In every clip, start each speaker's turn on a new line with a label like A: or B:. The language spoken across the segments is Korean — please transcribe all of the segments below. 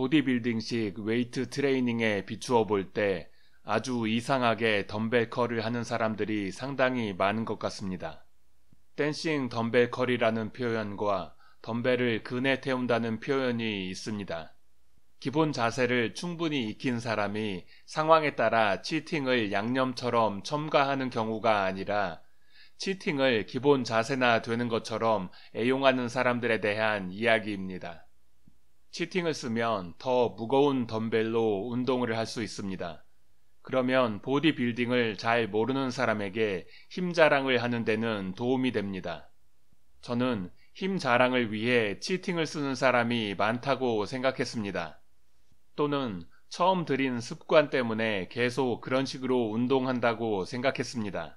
A: 보디빌딩식 웨이트 트레이닝에 비추어 볼 때 아주 이상하게 덤벨 컬을 하는 사람들이 상당히 많은 것 같습니다. 댄싱 덤벨 컬이라는 표현과 덤벨을 근에 태운다는 표현이 있습니다. 기본 자세를 충분히 익힌 사람이 상황에 따라 치팅을 양념처럼 첨가하는 경우가 아니라 치팅을 기본 자세나 되는 것처럼 애용하는 사람들에 대한 이야기입니다. 치팅을 쓰면 더 무거운 덤벨로 운동을 할 수 있습니다. 그러면 보디빌딩을 잘 모르는 사람에게 힘 자랑을 하는 데는 도움이 됩니다. 저는 힘 자랑을 위해 치팅을 쓰는 사람이 많다고 생각했습니다. 또는 처음 들인 습관 때문에 계속 그런 식으로 운동한다고 생각했습니다.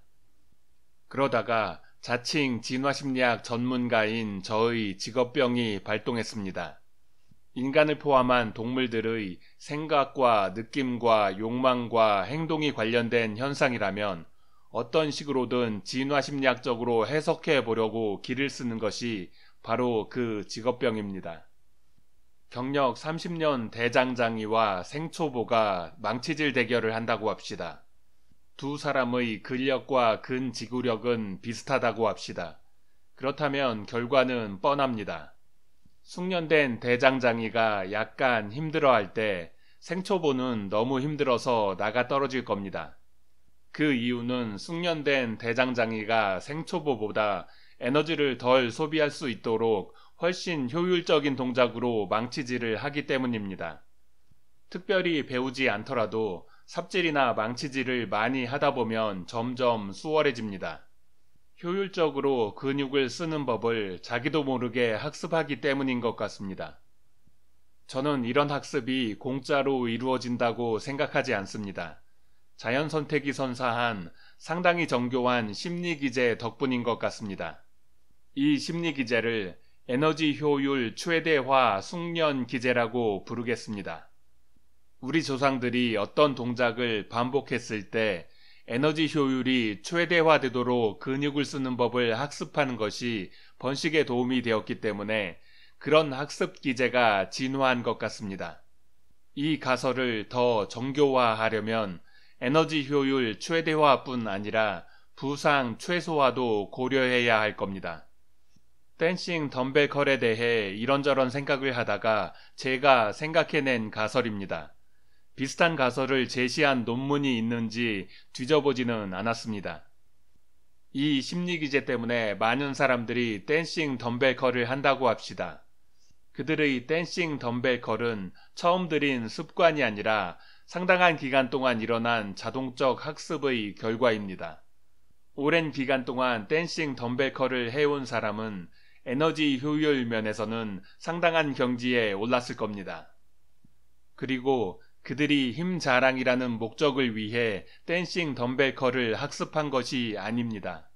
A: 그러다가 자칭 진화심리학 전문가인 저의 직업병이 발동했습니다. 인간을 포함한 동물들의 생각과 느낌과 욕망과 행동이 관련된 현상이라면 어떤 식으로든 진화심리학적으로 해석해 보려고 길을 쓰는 것이 바로 그 직업병입니다. 경력 30년 대장장이와 생초보가 망치질 대결을 한다고 합시다. 두 사람의 근력과 근지구력은 비슷하다고 합시다. 그렇다면 결과는 뻔합니다. 숙련된 대장장이가 약간 힘들어할 때 생초보는 너무 힘들어서 나가 떨어질 겁니다. 그 이유는 숙련된 대장장이가 생초보보다 에너지를 덜 소비할 수 있도록 훨씬 효율적인 동작으로 망치질을 하기 때문입니다. 특별히 배우지 않더라도 삽질이나 망치질을 많이 하다 보면 점점 수월해집니다. 효율적으로 근육을 쓰는 법을 자기도 모르게 학습하기 때문인 것 같습니다. 저는 이런 학습이 공짜로 이루어진다고 생각하지 않습니다. 자연 선택이 선사한 상당히 정교한 심리 기제 덕분인 것 같습니다. 이 심리 기제를 에너지 효율 최대화 숙련 기제라고 부르겠습니다. 우리 조상들이 어떤 동작을 반복했을 때 에너지 효율이 최대화되도록 근육을 쓰는 법을 학습하는 것이 번식에 도움이 되었기 때문에 그런 학습 기제가 진화한 것 같습니다. 이 가설을 더 정교화하려면 에너지 효율 최대화뿐 아니라 부상 최소화도 고려해야 할 겁니다. 댄싱 덤벨컬에 대해 이런저런 생각을 하다가 제가 생각해낸 가설입니다. 비슷한 가설을 제시한 논문이 있는지 뒤져보지는 않았습니다. 이 심리 기제 때문에 많은 사람들이 댄싱 덤벨컬을 한다고 합시다. 그들의 댄싱 덤벨컬은 처음 들인 습관이 아니라 상당한 기간 동안 일어난 자동적 학습의 결과입니다. 오랜 기간 동안 댄싱 덤벨컬을 해온 사람은 에너지 효율 면에서는 상당한 경지에 올랐을 겁니다. 그리고 그들이 힘 자랑이라는 목적을 위해 댄싱 덤벨컬을 학습한 것이 아닙니다.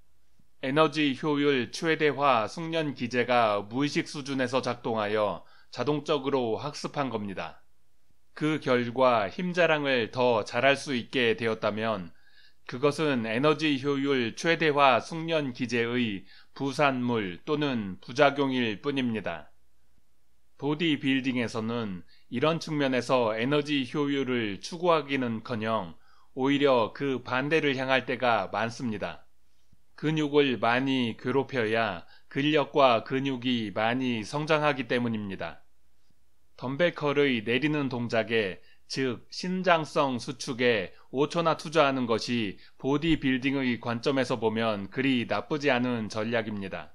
A: 에너지 효율 최대화 숙련 기제가 무의식 수준에서 작동하여 자동적으로 학습한 겁니다. 그 결과 힘 자랑을 더 잘할 수 있게 되었다면 그것은 에너지 효율 최대화 숙련 기제의 부산물 또는 부작용일 뿐입니다. 보디빌딩에서는 이런 측면에서 에너지 효율을 추구하기는커녕 오히려 그 반대를 향할 때가 많습니다. 근육을 많이 괴롭혀야 근력과 근육이 많이 성장하기 때문입니다. 덤벨컬의 내리는 동작에 즉 신장성 수축에 5초나 투자하는 것이 보디빌딩의 관점에서 보면 그리 나쁘지 않은 전략입니다.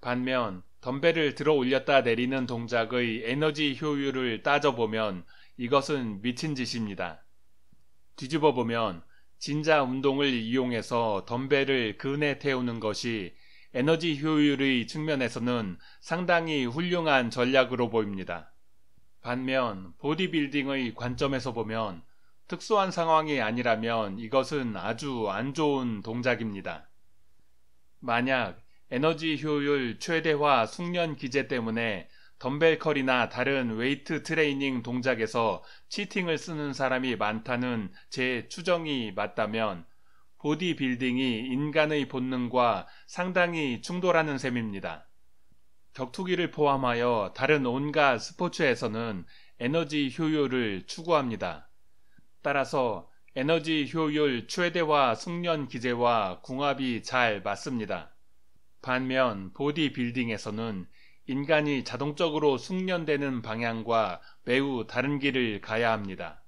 A: 반면 덤벨을 들어 올렸다 내리는 동작의 에너지 효율을 따져보면 이것은 미친 짓입니다. 뒤집어 보면 진자 운동을 이용해서 덤벨을 근에 태우는 것이 에너지 효율의 측면에서는 상당히 훌륭한 전략으로 보입니다. 반면 보디빌딩의 관점에서 보면 특수한 상황이 아니라면 이것은 아주 안 좋은 동작입니다. 만약 에너지 효율 최대화 숙련 기제 때문에 덤벨 컬이나 다른 웨이트 트레이닝 동작에서 치팅을 쓰는 사람이 많다는 제 추정이 맞다면 보디빌딩이 인간의 본능과 상당히 충돌하는 셈입니다. 격투기를 포함하여 다른 온갖 스포츠에서는 에너지 효율을 추구합니다. 따라서 에너지 효율 최대화 숙련 기제와 궁합이 잘 맞습니다. 반면 보디빌딩에서는 인간이 자동적으로 숙련되는 방향과 매우 다른 길을 가야 합니다.